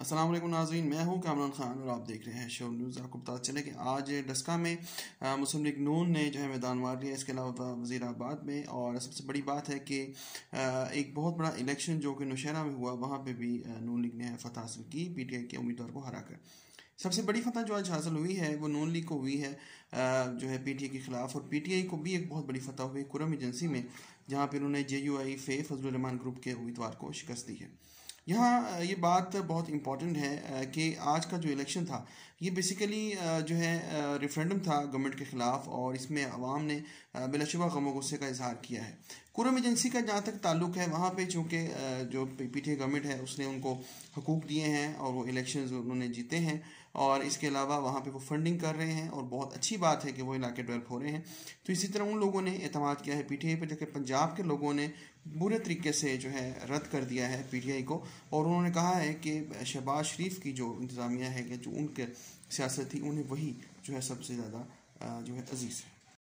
असलम नाजीन मैं हूं कामरान खान और आप देख रहे हैं शो न्यूज़ आपको पता चले कि आज डस्का में मुस्लिम लीग नून ने जो है मैदान मार लिया इसके अलावा वजीराबाद में और सबसे बड़ी बात है कि एक बहुत बड़ा इलेक्शन जो कि नौशहरा में हुआ वहाँ पर भी नून लीग ने फतह हासिल की पी टी आई के उम्मीदवार को हरा कर सबसे बड़ी फतह जो आज हासिल हुई है वो नून लीग को हुई है जो है आई के खिलाफ और आई को भी एक बहुत बड़ी फतह हुई कुरम एजेंसी में जहाँ पर उन्होंने जे यू आई फे फजलरहमान ग्रुप के उम्मीदवार को शिकस्त दी है यहाँ ये बात बहुत इम्पॉर्टेंट है कि आज का जो इलेक्शन था ये बेसिकली जो है रेफरेंडम था गवर्नमेंट के ख़िलाफ़ और इसमें आवाम ने बिलाशुबा गमो गुस्से का इजहार किया है कुरम एजेंसी का जहाँ तक ताल्लुक है वहाँ पे चूँकि जो पीटीए गवर्नमेंट है उसने उनको हकूक दिए हैं और वो इलेक्शन उन्होंने जीते हैं और इसके अलावा वहाँ पे वो फंडिंग कर रहे हैं और बहुत अच्छी बात है कि वो इलाके डेवलप हो रहे हैं तो इसी तरह उन लोगों ने अतमाद किया है पीटीए पर जबकि पंजाब के लोगों ने बुरे तरीके से जो है रद्द कर दिया है पीटीआई को और उन्होंने कहा है कि शहबाज शरीफ की जो इंतज़ामिया है कि जो उनके सियासत थी उन्हें वही जो है सबसे ज़्यादा जो है अजीज़ है